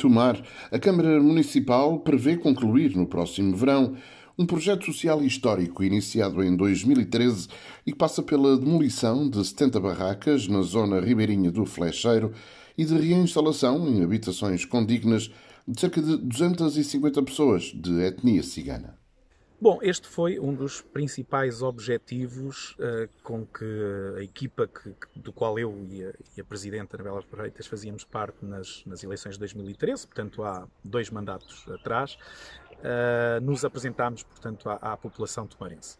Tomar, a Câmara Municipal prevê concluir no próximo verão um projeto social histórico iniciado em 2013 e que passa pela demolição de 70 barracas na zona ribeirinha do Flecheiro e de reinstalação em habitações condignas de cerca de 250 pessoas de etnia cigana. Bom, este foi um dos principais objetivos uh, com que a equipa que, do qual eu e a, e a Presidenta Anabela Freitas fazíamos parte nas, nas eleições de 2013, portanto há dois mandatos atrás, uh, nos apresentámos portanto, à, à população tomarense.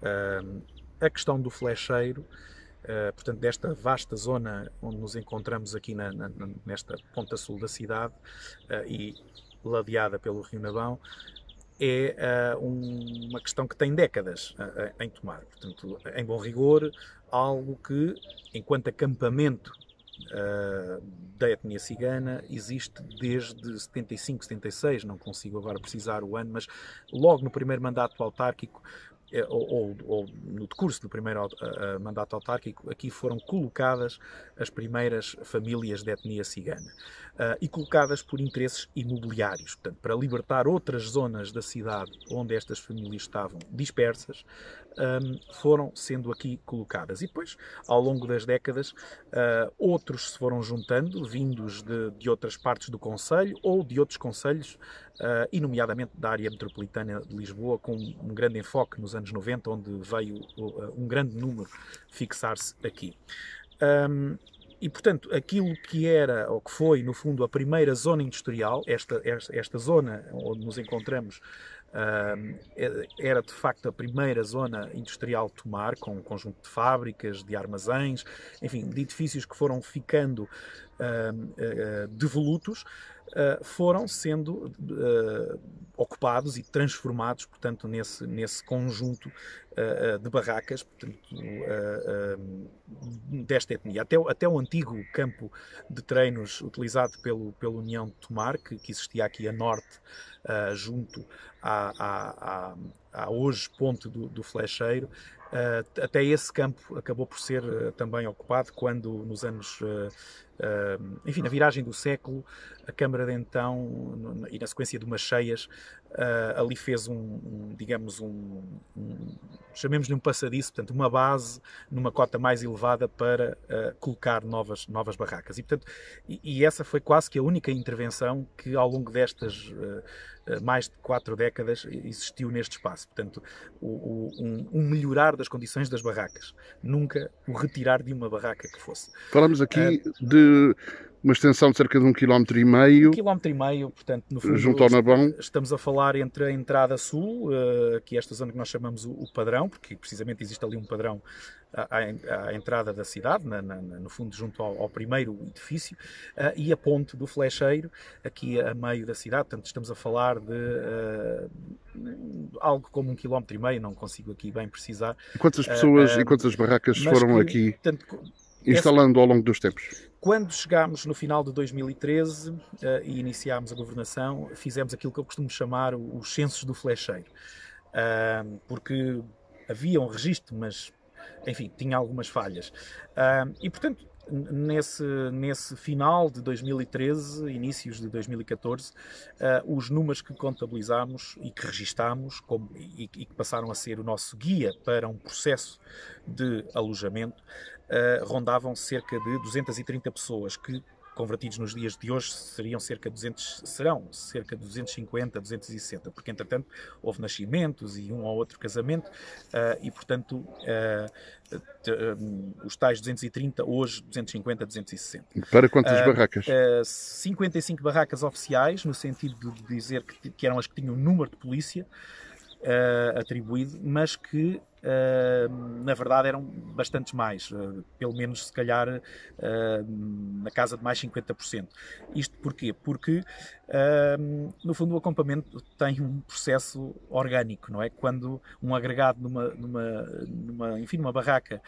Uh, a questão do flecheiro, portanto desta vasta zona onde nos encontramos aqui na, na, nesta ponta sul da cidade e ladeada pelo Rio Navão, é uh, um, uma questão que tem décadas uh, em tomar. Portanto, em bom rigor, algo que, enquanto acampamento uh, da etnia cigana, existe desde 75, 76, não consigo agora precisar o ano, mas logo no primeiro mandato autárquico, é, ou, ou, ou, no decurso do primeiro uh, mandato autárquico, aqui foram colocadas as primeiras famílias de etnia cigana uh, e colocadas por interesses imobiliários, portanto, para libertar outras zonas da cidade onde estas famílias estavam dispersas foram sendo aqui colocadas. E depois, ao longo das décadas, ah, outros se foram juntando, vindos de, de outras partes do Conselho ou de outros Conselhos, ah, e nomeadamente da área metropolitana de Lisboa, com um grande enfoque nos anos 90, onde veio ah, um grande número fixar-se aqui. E, portanto, aquilo que era, ou que foi, no fundo, a primeira zona industrial, esta, esta, esta zona onde nos encontramos é, era de facto a primeira zona industrial de Tomar, com um conjunto de fábricas, de armazéns, enfim, de edifícios que foram ficando eh, eh, devolutos. Eh, foram sendo uh, ocupados e transformados, portanto, nesse, nesse conjunto uh, de barracas portanto, desta etnia. Até, até o antigo campo de treinos utilizado pelo, pela União de Tomar, que, que existia aqui a norte, junto à, à, à, à, hoje ponte do, do Flecheiro, até esse campo acabou por ser também ocupado quando, nos anos enfim, na viragem do século, a Câmara de então, e na sequência de umas cheias, ah, ali fez um, um digamos, um, um chamemos-lhe um passadiço, portanto, uma base numa cota mais elevada para uh, colocar novas, novas barracas. E, portanto, e, e, essa foi quase que a única intervenção que, ao longo destas uh, mais de quatro décadas, existiu neste espaço. Portanto, o, o um, um, melhorar das condições das barracas, nunca o retirar de uma barraca que fosse. Falamos aqui uh, de uma extensão de cerca de um quilómetro e meio. Um quilómetro e meio, portanto, no fundo, junto ao Nabão. estamos a falar entre a entrada sul, eh, que é esta zona que nós chamamos o, padrão, porque precisamente existe ali um padrão à, à entrada da cidade, na, na, no fundo junto ao, ao, primeiro edifício, eh, e a ponte do Flecheiro, aqui a meio da cidade, portanto estamos a falar de uh, algo como um quilómetro e meio, não consigo aqui bem precisar. E quantas pessoas uh, e quantas barracas foram que, aqui? Portanto, instalando ao longo dos tempos? Quando chegámos no final de 2013 uh, eh, e iniciámos a governação, fizemos aquilo que eu costumo chamar os censos do flecheiro. Uh, porque havia um registro, mas, enfim, tinha algumas falhas. Uh, e, portanto, nesse, nesse final de 2013, inícios de 2014, uh, eh, os números que contabilizámos e que registámos como, e, e, que passaram a ser o nosso guia para um processo de alojamento uh, rondavam cerca de 230 pessoas que convertidos nos dias de hoje seriam cerca de 200, serão cerca de 250, 260, porque entretanto houve nascimentos e um ou outro casamento uh, e portanto uh, os tais 230, hoje 250, 260. Para quantas uh, barracas? 55 barracas oficiais, no sentido de dizer que, que eram as que tinham número de polícia uh, atribuído, mas que Uh, na verdade eram bastantes mais, uh, pelo menos se calhar uh, na casa de mais 50%. Isto porquê? Porque no fundo o acampamento tem um processo orgânico, não é? Quando um agregado numa, numa, numa enfim, numa barraca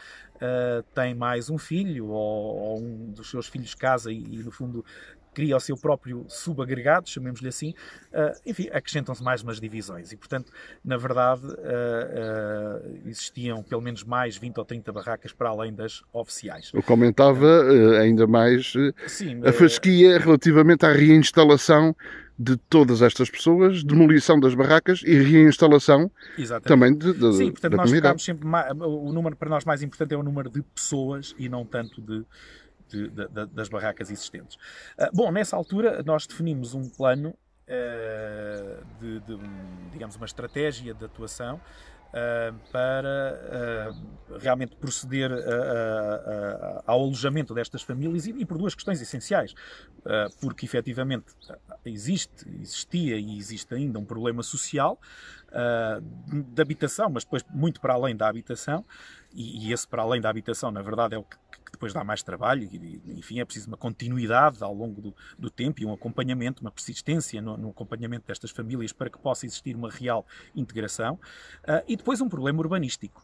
tem mais um filho ou, ou, um dos seus filhos casa e, e no fundo cria o seu próprio subagregado, chamemos-lhe assim, uh, enfim, acrescentam-se mais umas divisões e, portanto, na verdade, uh, uh, existiam pelo menos mais 20 ou 30 barracas para além das oficiais. O comentava ainda mais Sim, a eh, fasquia relativamente à reinstalação de todas estas pessoas, demolição das barracas e reinstalação Exatamente. também de, de, Sim, portanto, nós comunidade. sempre, o número para nós mais importante é o número de pessoas e não tanto de, de, de, das barracas existentes. Ah, bom, nessa altura nós definimos um plano ah, de, de, digamos, uma estratégia de atuação Uh, para uh, realmente proceder a, a, a, ao alojamento destas famílias e, e por duas questões essenciais. Uh, porque efetivamente existe, existia e existe ainda um problema social de habitação, mas depois muito para além da habitação, e, e esse para além da habitação, na verdade, é o que depois dá mais trabalho, e, enfim, é preciso uma continuidade ao longo do, do tempo e um acompanhamento, uma persistência no, no, acompanhamento destas famílias para que possa existir uma real integração. Uh, e depois um problema urbanístico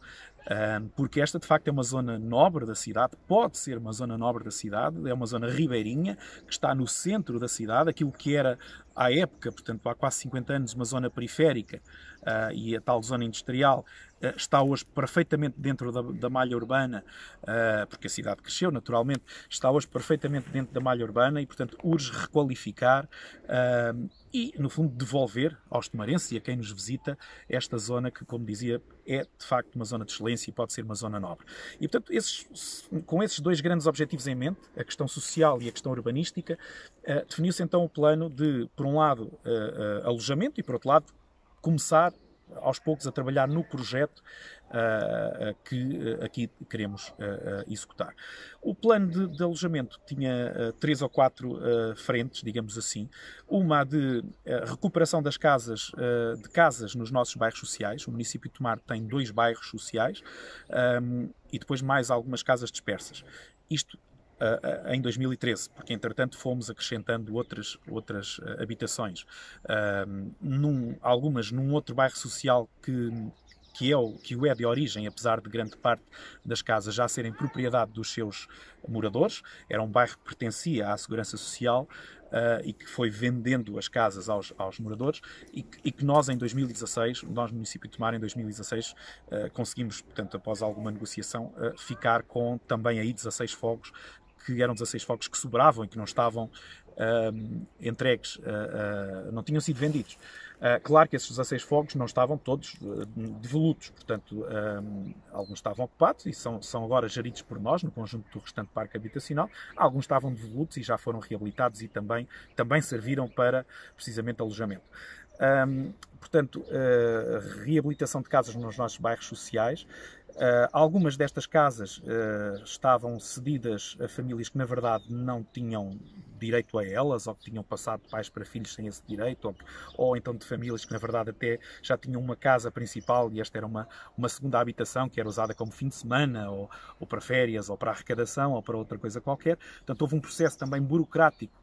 ah, porque esta de facto é uma zona nobre da cidade, pode ser uma zona nobre da cidade, é uma zona ribeirinha que está no centro da cidade, aquilo que era à época, portanto há quase 50 anos, uma zona periférica ah, e a tal zona industrial, eh, está hoje perfeitamente dentro da, da malha urbana, uh, porque a cidade cresceu naturalmente, está hoje perfeitamente dentro da malha urbana e, portanto, urge requalificar uh, e, no fundo, devolver aos tomarenses e a quem nos visita esta zona que, como dizia, é de facto uma zona de excelência e pode ser uma zona nobre. E, portanto, esses, com esses dois grandes objetivos em mente, a questão social e a questão urbanística, uh, definiu-se então o plano de, por um lado, alojamento e, por outro lado, começar aos poucos a trabalhar no projeto uh, que ah, aqui queremos executar. O plano de, de alojamento tinha três ou quatro frentes, digamos assim. Uma de recuperação das casas, de casas nos nossos bairros sociais. O município de Tomar tem dois bairros sociais um, e depois mais algumas casas dispersas. Isto uh, em 2013, porque entretanto fomos acrescentando outras, outras eh, habitações, num, algumas num outro bairro social que que é o que o é de origem, apesar de grande parte das casas já serem propriedade dos seus moradores. Era um bairro que pertencia à Segurança Social uh, e que foi vendendo as casas aos, aos moradores e que, e que, nós em 2016, nós no município de Tomar em 2016 uh, ah, conseguimos, portanto, após alguma negociação, uh, ficar com também aí 16 fogos que eram 16 focos que sobravam e que não estavam entregues, uh, uh, não tinham sido vendidos. Uh, claro que esses 16 fogos não estavam todos devolutos, portanto, alguns estavam ocupados e são, são agora geridos por nós, no conjunto do restante parque habitacional, alguns estavam devolutos e já foram reabilitados e também, também serviram para, precisamente, alojamento. Um, portanto, uh, reabilitação de casas nos nossos bairros sociais. Uh, algumas destas casas uh, estavam cedidas a famílias que, na verdade, não tinham direito a elas, ou que tinham passado de pais para filhos sem esse direito, ou, ou, então de famílias que, na verdade, até já tinham uma casa principal e esta era uma, uma segunda habitação que era usada como fim de semana, ou, ou para férias, ou para arrecadação, ou para outra coisa qualquer. Portanto, houve um processo também burocrático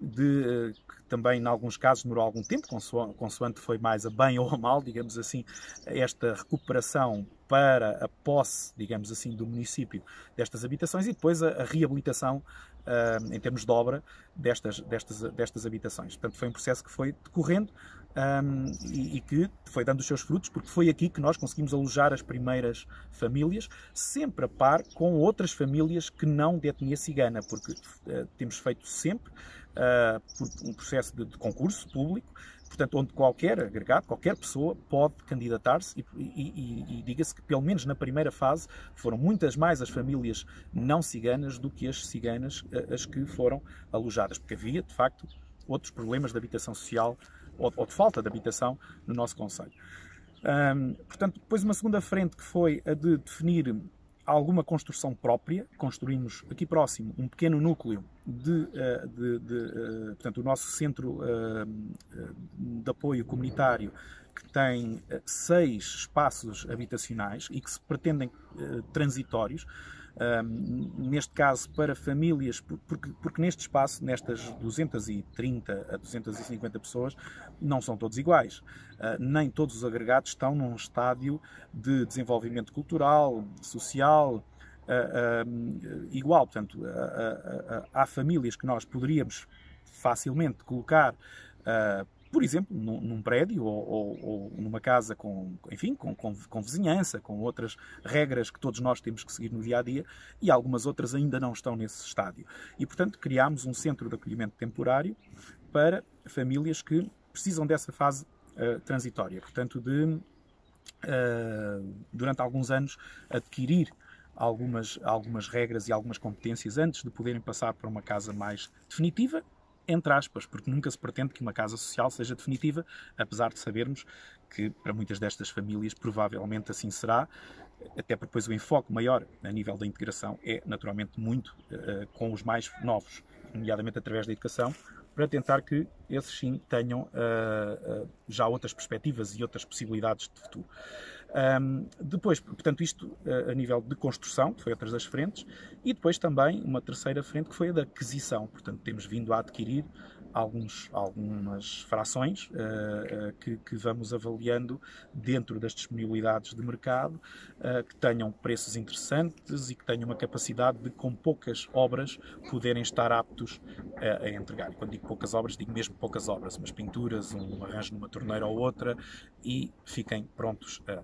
de, eh, que também, em alguns casos, demorou algum tempo, consoante foi mais a bem ou a mal, digamos assim, esta recuperação para a posse, digamos assim, do município destas habitações e depois a, a reabilitação uh, em termos de obra destas, destas, destas habitações. Portanto, foi um processo que foi decorrendo um, e, e, que foi dando os seus frutos, porque foi aqui que nós conseguimos alojar as primeiras famílias, sempre a par com outras famílias que não de etnia cigana, porque uh, temos feito sempre uh, um processo de, de concurso público, portanto, onde qualquer agregado, qualquer pessoa pode candidatar-se e, e, e diga-se que, pelo menos na primeira fase, foram muitas mais as famílias não ciganas do que as ciganas eh, as que foram alojadas, porque havia, de facto, outros problemas de habitação social ou, ou de falta de habitação no nosso Conselho. Um, portanto, depois uma segunda frente que foi a de definir alguma construção própria. Construímos aqui próximo um pequeno núcleo de, ah, de, de ah, portanto, o nosso centro ah, de apoio comunitário que tem seis espaços habitacionais e que se pretendem transitórios neste caso para famílias, porque, porque neste espaço, nestas 230 a 250 pessoas, não são todos iguais. Ah, nem todos os agregados estão num estádio de desenvolvimento cultural, social, ah, igual. Portanto, há famílias que nós poderíamos facilmente colocar ah, por exemplo, num, num prédio ou, ou, ou, numa casa com, enfim, com, com, com, vizinhança, com outras regras que todos nós temos que seguir no dia a dia e algumas outras ainda não estão nesse estádio. E, portanto, criámos um centro de acolhimento temporário para famílias que precisam dessa fase uh, transitória, portanto, de uh, durante alguns anos adquirir algumas, algumas regras e algumas competências antes de poderem passar para uma casa mais definitiva, entre aspas, porque nunca se pretende que uma casa social seja definitiva, apesar de sabermos que para muitas destas famílias provavelmente assim será, até porque depois o enfoque maior a nível da integração é naturalmente muito uh, com os mais novos, nomeadamente através da educação, para tentar que esses sim tenham uh, uh, já outras perspectivas e outras possibilidades de futuro. Um, depois, portanto, isto eh, a nível de construção, que foi outras das frentes, e depois também uma terceira frente que foi a da aquisição. Portanto, temos vindo a adquirir alguns, algumas frações uh, uh, que, que, vamos avaliando dentro das disponibilidades de mercado, uh, que tenham preços interessantes e que tenham uma capacidade de, com poucas obras, poderem estar aptos a entregar. E quando digo poucas obras, digo mesmo poucas obras, umas pinturas, um arranjo numa torneira ou outra, e fiquem prontos a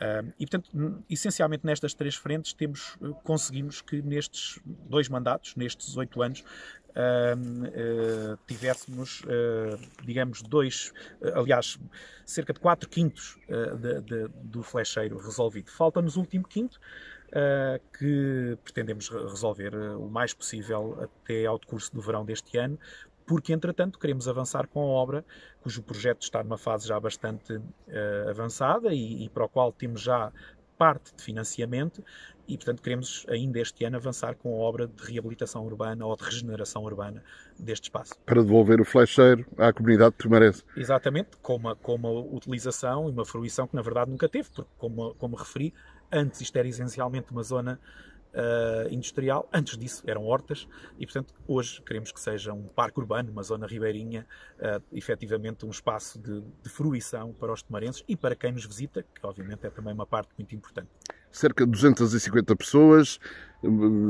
Uh, e, portanto, essencialmente nestas três frentes temos, eh, conseguimos que nestes dois mandatos, nestes oito anos, uh, uh, tivéssemos, eh, digamos, dois, aliás, cerca de quatro quintos de, de, do flecheiro resolvido. Falta-nos o último quinto, que pretendemos resolver o mais possível até ao decurso do verão deste ano, porque entretanto queremos avançar com a obra, cujo projeto está numa fase já bastante uh, avançada e, e para o qual temos já parte de financiamento e, portanto, queremos ainda este ano avançar com a obra de reabilitação urbana ou de regeneração urbana deste espaço. Para devolver o flecheiro à comunidade primarense. Exatamente, com uma, com uma utilização e uma fruição que, na verdade, nunca teve, porque, como, como referi, antes isto era essencialmente uma zona uh, industrial. Antes disso eram hortas e, portanto, hoje queremos que seja um parque urbano, uma zona ribeirinha, uh, efetivamente um espaço de, de fruição para os tomarenses e para quem nos visita, que obviamente é também uma parte muito importante cerca de 250 pessoas,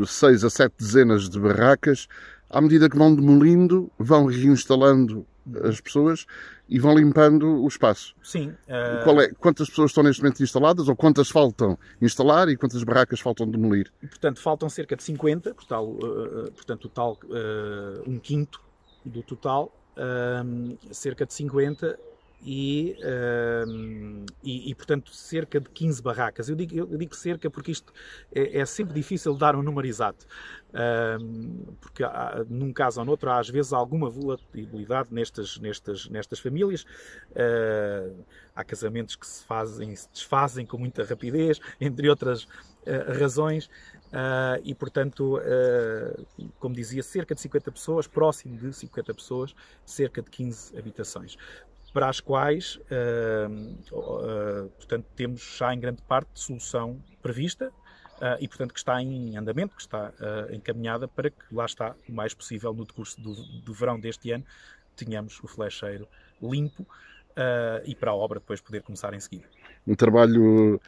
6 a 7 dezenas de barracas. À medida que vão demolindo, vão reinstalando as pessoas e vão limpando o espaço. Sim. Uh... É, quantas pessoas estão neste momento instaladas ou quantas faltam instalar e quantas barracas faltam demolir? Portanto, faltam cerca de 50, uh, eh, eh, portanto, total, uh, um quinto do total, cerca de 50 e, ehm, e, e, portanto, cerca de 15 barracas. Eu digo, eu digo cerca porque isto é, é sempre difícil dar um número exato, ehm, porque há, num caso ou noutro há às vezes alguma volatilidade nestas, nestas, nestas famílias. Uh, há casamentos que se fazem, se desfazem com muita rapidez, entre outras eh, razões. Uh, e, portanto, uh, como dizia, cerca de 50 pessoas, próximo de 50 pessoas, cerca de 15 habitações para as quais, uh, uh, portanto, temos já em grande parte solução prevista eh, e, portanto, que está em andamento, que está eh, encaminhada para que, lá está, o mais possível, no decurso do, do verão deste ano, tenhamos o flecheiro limpo e para a obra depois poder começar em seguida. Um trabalho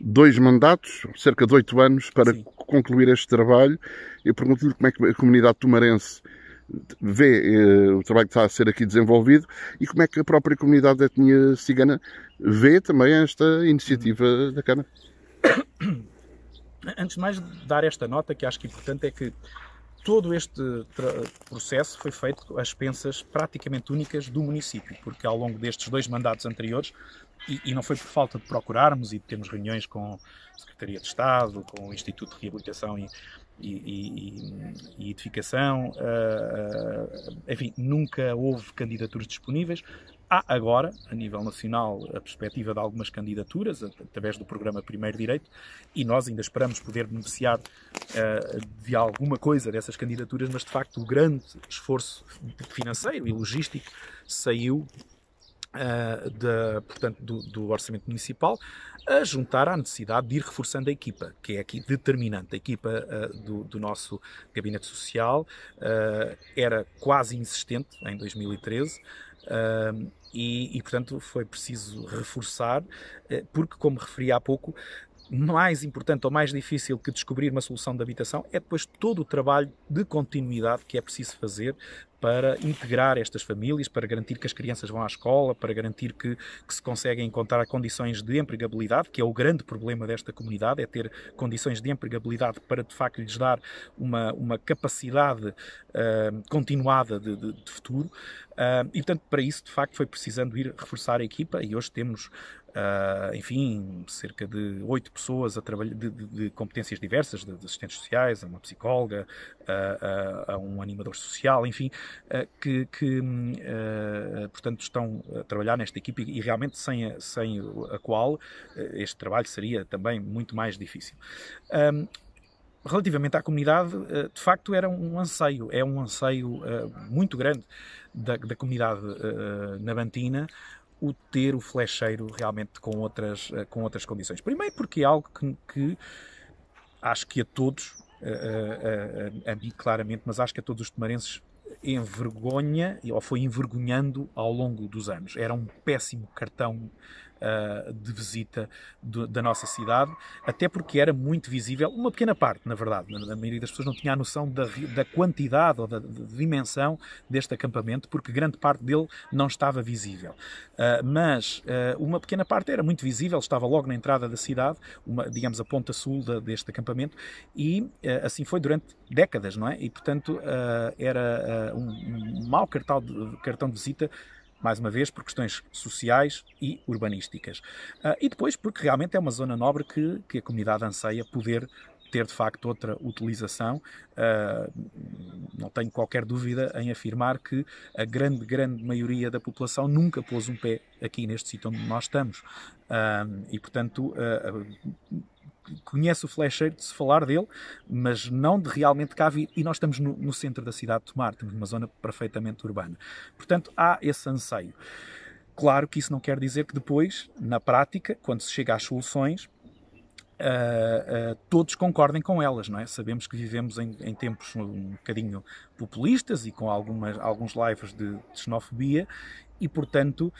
dois mandatos, cerca de oito anos, para Sim. concluir este trabalho. Eu pergunto-lhe como é que a comunidade tumarense vê eh, o trabalho que está a ser aqui desenvolvido e como é que a própria comunidade da etnia cigana vê também esta iniciativa da câmara. Antes de mais dar esta nota que acho que é importante é que todo este processo foi feito às pensas praticamente únicas do município, porque ao longo destes dois mandatos anteriores, e, e, não foi por falta de procurarmos e de termos reuniões com a Secretaria de Estado, com o Instituto de Reabilitação e e, e, e edificação, uh, uh, enfim, nunca houve candidaturas disponíveis. Há agora, a nível nacional, a perspectiva de algumas candidaturas, através do programa Primeiro Direito, e nós ainda esperamos poder beneficiar uh, de alguma coisa dessas candidaturas, mas de facto o grande esforço financeiro e logístico saiu Uh, da, portanto, do, do, Orçamento Municipal, a juntar à necessidade de ir reforçando a equipa, que é aqui determinante. A equipa uh, do, do, nosso Gabinete Social uh, era quase insistente em 2013. E, e, portanto, foi preciso reforçar, porque, como referi há pouco, mais importante ou mais difícil que descobrir uma solução de habitação é depois todo o trabalho de continuidade que é preciso fazer para integrar estas famílias, para garantir que as crianças vão à escola, para garantir que, que se conseguem encontrar condições de empregabilidade, que é o grande problema desta comunidade, é ter condições de empregabilidade para de facto lhes dar uma, uma capacidade uh, continuada de, de, de futuro. Uh, e portanto, para isso, de facto, foi precisando ir reforçar a equipa e hoje temos Uh, enfim, cerca de oito pessoas a trabalhar de, de, de, competências diversas, de, de, assistentes sociais, a uma psicóloga, a, a, a um animador social, enfim, ah, que, que ah, portanto estão a trabalhar nesta equipe e, realmente sem a, sem a qual este trabalho seria também muito mais difícil. Um, relativamente à comunidade, de facto era um anseio, é um anseio muito grande da, da comunidade nabantina o ter o flecheiro realmente com outras, eh, com outras condições. Primeiro porque é algo que, que acho que a todos, a, a, a, a, mim claramente, mas acho que a todos os temarenses envergonha ou foi envergonhando ao longo dos anos. Era um péssimo cartão uh, de visita do, da nossa cidade, até porque era muito visível, uma pequena parte, na verdade, a maioria das pessoas não tinha a noção da, da quantidade ou da, da, dimensão deste acampamento, porque grande parte dele não estava visível. Uh, mas uh, uma pequena parte era muito visível, estava logo na entrada da cidade, uma, digamos a ponta sul da, deste acampamento, e assim foi durante décadas, não é? E portanto era um, um mau cartão de, cartão de visita mais uma vez por questões sociais e urbanísticas. Uh, e depois porque realmente é uma zona nobre que, que a comunidade anseia poder ter de facto outra utilização. Uh, não tenho qualquer dúvida em afirmar que a grande, grande maioria da população nunca pôs um pé aqui neste sítio onde nós estamos. Uh, e, portanto, uh, conhece o flecheiro de se falar dele, mas não de realmente cá vir. E nós estamos no, no centro da cidade de Tomar, temos uma zona perfeitamente urbana. Portanto, há esse anseio. Claro que isso não quer dizer que depois, na prática, quando se chega às soluções, Uh, uh, todos concordem com elas, não é? Sabemos que vivemos em, em tempos um bocadinho populistas e com algumas, alguns lives de, de xenofobia e, portanto,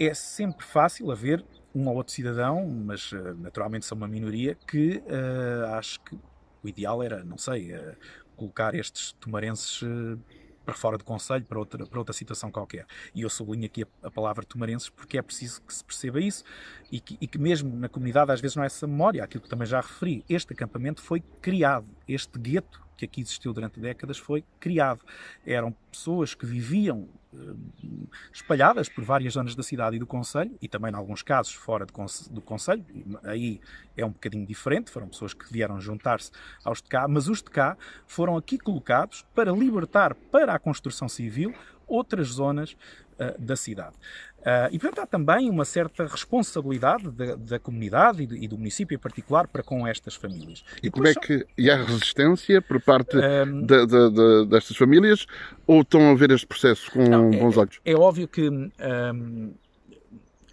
é sempre fácil haver um ou outro cidadão, mas eh, naturalmente são uma minoria, que uh, acho que o ideal era, não sei, uh, colocar estes tomarenses uh, para fora do Conselho, para outra, para outra situação qualquer. E eu sublinho aqui a, a palavra tomarenses porque é preciso que se perceba isso e que, e que, mesmo na comunidade às vezes não é essa memória, aquilo que também já referi. Este acampamento foi criado, este gueto que aqui existiu durante décadas foi criado. Eram pessoas que viviam eh, espalhadas por várias zonas da cidade e do Conselho, e também, em alguns casos, fora do Conselho, aí é um bocadinho diferente, foram pessoas que vieram juntar-se aos de cá, mas os de cá foram aqui colocados para libertar para a construção civil outras zonas uh, da cidade. Uh, e, portanto, há também uma certa responsabilidade da, da comunidade e do, e do, município em particular para com estas famílias. E, e como é que. E há resistência por parte um... Ehm, de, de, de, destas famílias? Ou estão a ver este processo com Não, é, bons é, olhos? É, é óbvio que. Um, ehm,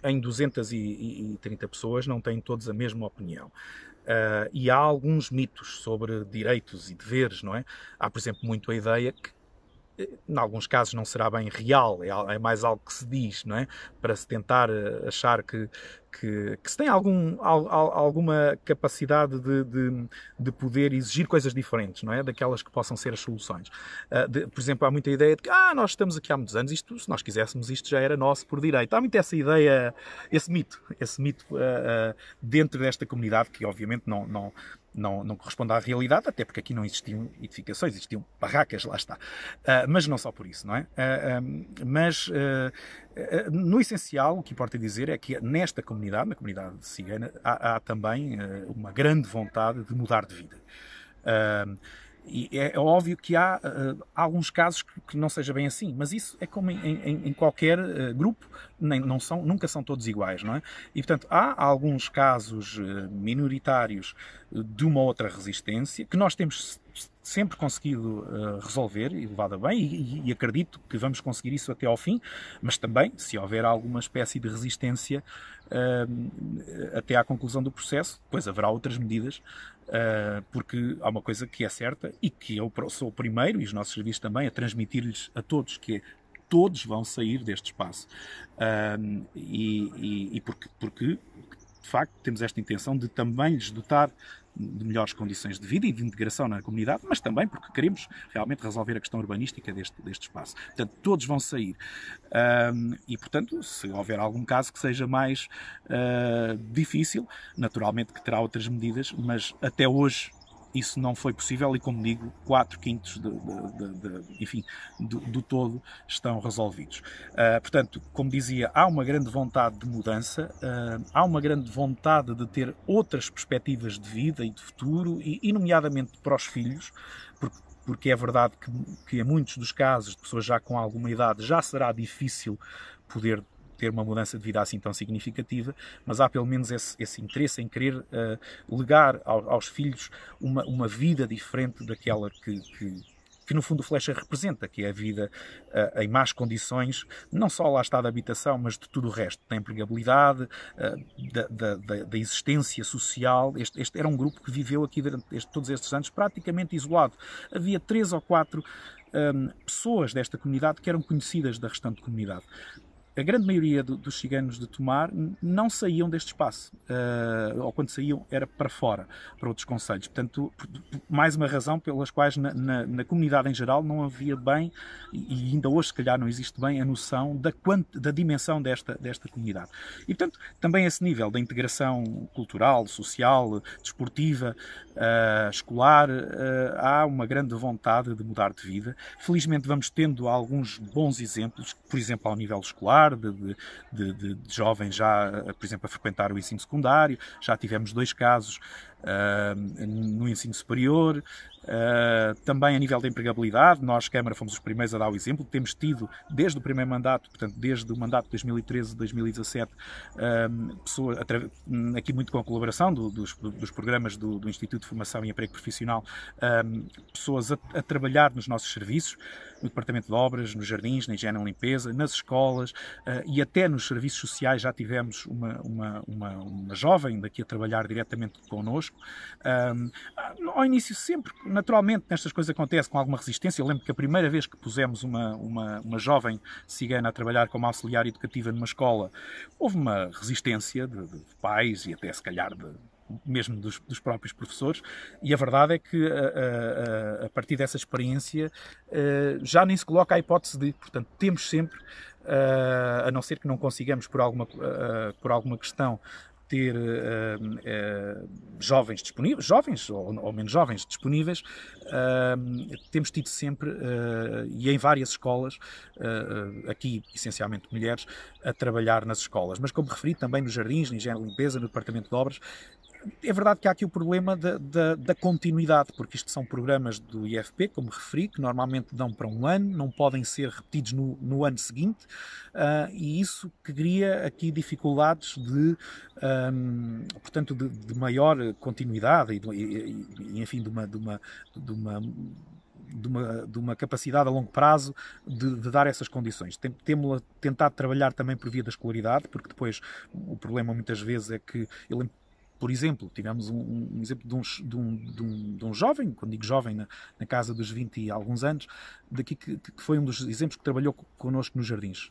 em 230 pessoas não têm todos a mesma opinião. Uh, e há alguns mitos sobre direitos e deveres, não é? Há, por exemplo, muito a ideia que em alguns casos não será bem real, é, é mais algo que se diz, não é? Para se tentar eh, achar que, que, que se tem algum, al, al, alguma capacidade de, de, de, poder exigir coisas diferentes, não é? Daquelas que possam ser as soluções. Uh, de, por exemplo, há muita ideia de que, ah, nós estamos aqui há muitos anos, isto, se nós quiséssemos, isto já era nosso por direito. Há muito essa ideia, esse mito, esse mito uh, uh, dentro desta comunidade que, obviamente, não, não não, não, corresponde à realidade, até porque aqui não existiam edificações, existiam barracas, lá está. Uh, mas não só por isso, não é? Uh, um, mas uh, eh, eh, no essencial, o que importa dizer é que nesta comunidade, na comunidade cigana, há, há também eh, uma grande vontade de mudar de vida. E é, é óbvio que há, uh, alguns casos que, que, não seja bem assim, mas isso é como em, em, em qualquer uh, grupo, nem, não são, nunca são todos iguais, não é? E portanto há alguns casos uh, minoritários de uma outra resistência que nós temos sempre conseguido uh, resolver e levado a bem, e, e, acredito que vamos conseguir isso até ao fim, mas também, se houver alguma espécie de resistência uh, até à conclusão do processo, depois haverá outras medidas, uh, porque há uma coisa que é certa e que eu sou o primeiro, e os nossos serviços também, a transmitir-lhes a todos, que é todos vão sair deste espaço. E, e, e porque, porque, de facto, temos esta intenção de também lhes dotar de melhores condições de vida e de integração na comunidade, mas também porque queremos realmente resolver a questão urbanística deste, deste espaço. Portanto, todos vão sair. Um, e, portanto, se houver algum caso que seja mais uh, difícil, naturalmente que terá outras medidas, mas até hoje isso não foi possível e, como digo, 4 quintos de, de, de, enfim, do, do, todo estão resolvidos. Uh, portanto, como dizia, há uma grande vontade de mudança, uh, há uma grande vontade de ter outras perspectivas de vida e de futuro, e, e nomeadamente para os filhos, porque porque é verdade que, que em muitos dos casos de pessoas já com alguma idade já será difícil poder ter uma mudança de vida assim tão significativa, mas há pelo menos esse, esse interesse em querer uh, legar ao, aos filhos uma, uma vida diferente daquela que, que que no fundo o Flecha representa, que é a vida uh, em más condições, não só lá está da habitação, mas de tudo o resto, da empregabilidade, uh, da, da, da, existência social. Este, este, era um grupo que viveu aqui durante este, todos estes anos praticamente isolado. Havia três ou quatro um, ehm, pessoas desta comunidade que eram conhecidas da restante comunidade a grande maioria do, dos ciganos de Tomar não saíam deste espaço, uh, ou quando saíam era para fora, para outros conselhos. Portanto, mais uma razão pelas quais na, na, na, comunidade em geral não havia bem, e ainda hoje se calhar não existe bem, a noção da, quanta, da dimensão desta, desta comunidade. E portanto, também esse nível da integração cultural, social, desportiva, uh, escolar, uh, há uma grande vontade de mudar de vida. Felizmente vamos tendo alguns bons exemplos, por exemplo, ao nível escolar, de, de, de, de jovens já, eh, por exemplo, a frequentar o ensino secundário. Já tivemos dois casos uh, no ensino superior, uh, também a nível da empregabilidade, nós, Câmara, fomos os primeiros a dar o exemplo, temos tido, desde o primeiro mandato, portanto, desde o mandato de 2013-2017, uh, pessoas, aqui muito com a colaboração do, dos, dos, programas do, do, Instituto de Formação e Emprego Profissional, pessoas a, a trabalhar nos nossos serviços, no Departamento de Obras, nos jardins, na higiene e limpeza, nas escolas ah, e até nos serviços sociais já tivemos uma, uma, uma, uma jovem daqui a trabalhar diretamente connosco, um, ao início, sempre, naturalmente, nestas coisas acontece com alguma resistência. Eu lembro que a primeira vez que pusemos uma, uma, uma jovem cigana a trabalhar como auxiliar educativa numa escola, houve uma resistência de, de pais e até, se calhar, de, mesmo dos, dos, próprios professores, e a verdade é que a, a, a partir dessa experiência a, eh, já nem se coloca a hipótese de, portanto, temos sempre, eh, a não ser que não consigamos por alguma, eh, por alguma questão ter uh, uh, jovens disponíveis, jovens ou, ou menos jovens disponíveis, uh, temos tido sempre, eh, e em várias escolas, eh, aqui essencialmente mulheres, a trabalhar nas escolas. Mas como referi também nos jardins, na higiene limpeza, no departamento de obras, é verdade que há aqui o problema da, da, da, continuidade, porque isto são programas do IFP, como referi, que normalmente dão para um ano, não podem ser repetidos no, no ano seguinte, uh, e isso cria aqui dificuldades de, um, portanto, de, de, maior continuidade e, e, e, enfim, de uma, de uma, de uma de uma, de uma, capacidade a longo prazo de, de dar essas condições. temos tentado trabalhar também por via da escolaridade, porque depois o problema muitas vezes é que eu lembro por exemplo, tivemos um, um exemplo de um, de, um, de, um, de um jovem, quando digo jovem, na, na, casa dos 20 e alguns anos, daqui que, que foi um dos exemplos que trabalhou connosco nos jardins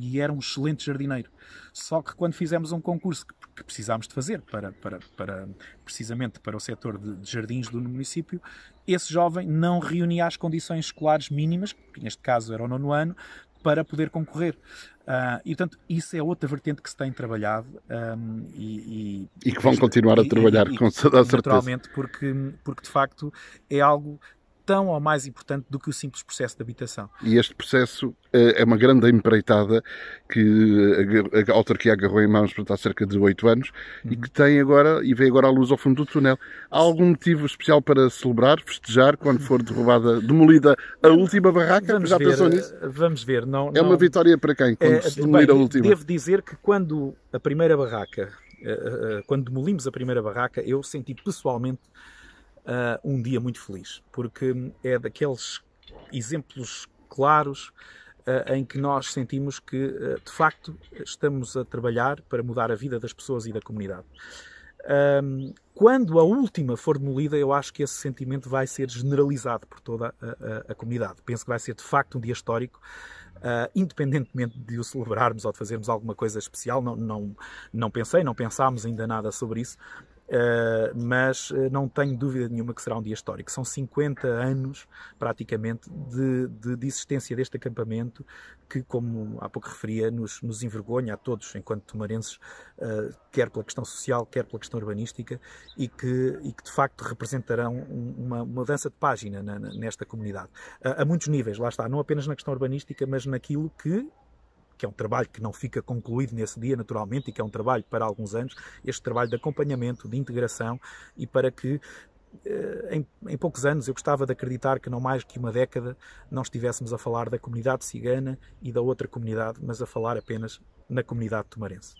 e era um excelente jardineiro. Só que quando fizemos um concurso que, que precisámos de fazer para, para, para, precisamente para o setor de, de, jardins do município, esse jovem não reunia as condições escolares mínimas, que neste caso era o nono ano, para poder concorrer. Uh, e, portanto, isso é outra vertente que se tem trabalhado um, e, e, e, que vão continuar a trabalhar, e, com a certeza. Naturalmente, porque, porque de facto é algo tão ou mais importante do que o simples processo de habitação. E este processo eh, é uma grande empreitada que eh, a autarquia agarrou em mãos há cerca de oito anos uhum. e que tem agora e vê agora a luz ao fundo do túnel. Há algum motivo especial para celebrar, festejar, quando for derrubada, demolida a última barraca? Vamos Já ver, pensou nisso? Eh, vamos ver. Não, é não... uma vitória para quem, quando é, se demolir bem, a última? Devo dizer que quando a primeira barraca, quando demolimos a primeira barraca, eu senti pessoalmente uh, um dia muito feliz, porque é daqueles exemplos claros uh, em que nós sentimos que, uh, de facto, estamos a trabalhar para mudar a vida das pessoas e da comunidade. Um, quando a última for demolida, eu acho que esse sentimento vai ser generalizado por toda a, a, a comunidade. Penso que vai ser de facto um dia histórico, uh, independentemente de o celebrarmos ou de fazermos alguma coisa especial. Não, não, não pensei, não pensámos ainda nada sobre isso, eh, mas eh, não tenho dúvida nenhuma que será um dia histórico. São 50 anos, praticamente, de, de, de existência deste acampamento que, como há pouco referia, nos, nos envergonha a todos, enquanto tomarenses, eh, quer pela questão social, quer pela questão urbanística, e que, e que de facto representarão uma, mudança de página nesta comunidade. A, a muitos níveis, lá está, não apenas na questão urbanística, mas naquilo que que é um trabalho que não fica concluído nesse dia, naturalmente, e que é um trabalho para alguns anos, este trabalho de acompanhamento, de integração e para que eh, em, em, poucos anos, eu gostava de acreditar que não mais que uma década não estivéssemos a falar da comunidade cigana e da outra comunidade, mas a falar apenas na comunidade tomarense.